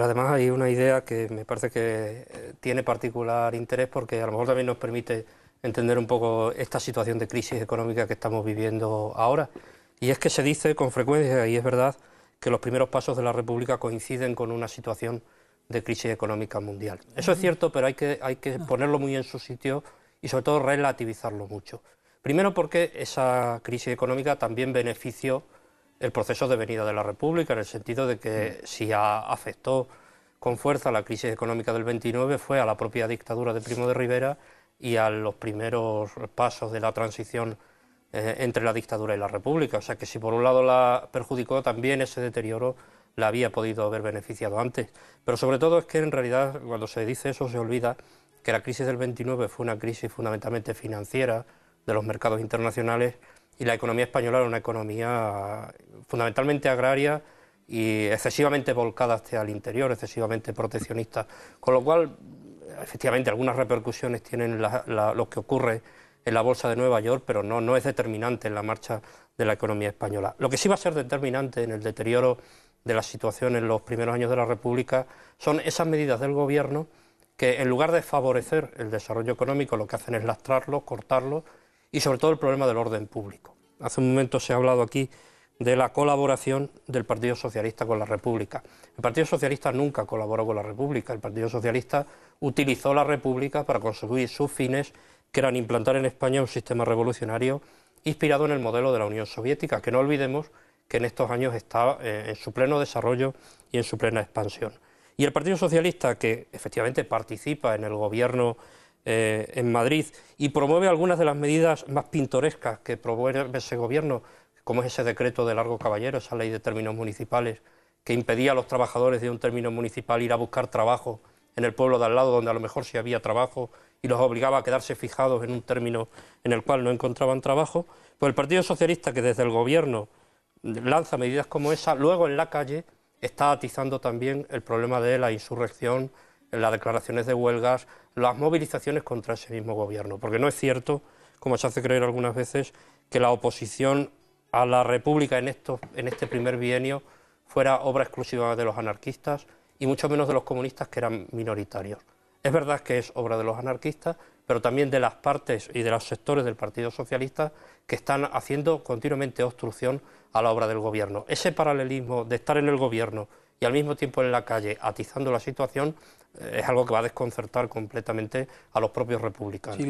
Además hay una idea que me parece que eh, tiene particular interés porque a lo mejor también nos permite entender un poco esta situación de crisis económica que estamos viviendo ahora. Y es que se dice con frecuencia, y es verdad, que los primeros pasos de la República coinciden con una situación de crisis económica mundial. Eso es cierto, pero hay que, hay que ponerlo muy en su sitio y sobre todo relativizarlo mucho. Primero porque esa crisis económica también benefició el proceso de venida de la República, en el sentido de que mm. si afectó con fuerza la crisis económica del 29 fue a la propia dictadura de Primo de Rivera y a los primeros pasos de la transición eh, entre la dictadura y la República. O sea que si por un lado la perjudicó, también ese deterioro la había podido haber beneficiado antes. Pero sobre todo es que en realidad cuando se dice eso se olvida que la crisis del 29 fue una crisis fundamentalmente financiera de los mercados internacionales y la economía española era una economía fundamentalmente agraria y excesivamente volcada hacia el interior, excesivamente proteccionista. Con lo cual, efectivamente, algunas repercusiones tienen lo que ocurre en la bolsa de Nueva York, pero no, no es determinante en la marcha de la economía española. Lo que sí va a ser determinante en el deterioro de la situación en los primeros años de la República son esas medidas del Gobierno que, en lugar de favorecer el desarrollo económico, lo que hacen es lastrarlo, cortarlo y sobre todo el problema del orden público. Hace un momento se ha hablado aquí de la colaboración del Partido Socialista con la República. El Partido Socialista nunca colaboró con la República. El Partido Socialista utilizó la República para conseguir sus fines, que eran implantar en España un sistema revolucionario inspirado en el modelo de la Unión Soviética, que no olvidemos que en estos años está eh, en su pleno desarrollo y en su plena expansión. Y el Partido Socialista, que efectivamente participa en el gobierno eh, en Madrid y promueve algunas de las medidas más pintorescas que promueve ese gobierno, como es ese decreto de largo caballero, esa ley de términos municipales, que impedía a los trabajadores de un término municipal ir a buscar trabajo en el pueblo de al lado, donde a lo mejor sí había trabajo, y los obligaba a quedarse fijados en un término en el cual no encontraban trabajo, pues el Partido Socialista, que desde el Gobierno lanza medidas como esa, luego en la calle está atizando también el problema de la insurrección, las declaraciones de huelgas, las movilizaciones contra ese mismo gobierno. Porque no es cierto, como se hace creer algunas veces, que la oposición a la República en, en este primer bienio fuera obra exclusiva de los anarquistas y mucho menos de los comunistas que eran minoritarios. Es verdad que es obra de los anarquistas, pero también de las partes y de los sectores del Partido Socialista que están haciendo continuamente obstrucción a la obra del gobierno. Ese paralelismo de estar en el gobierno y al mismo tiempo en la calle atizando la situación eh, es algo que va a desconcertar completamente a los propios republicanos.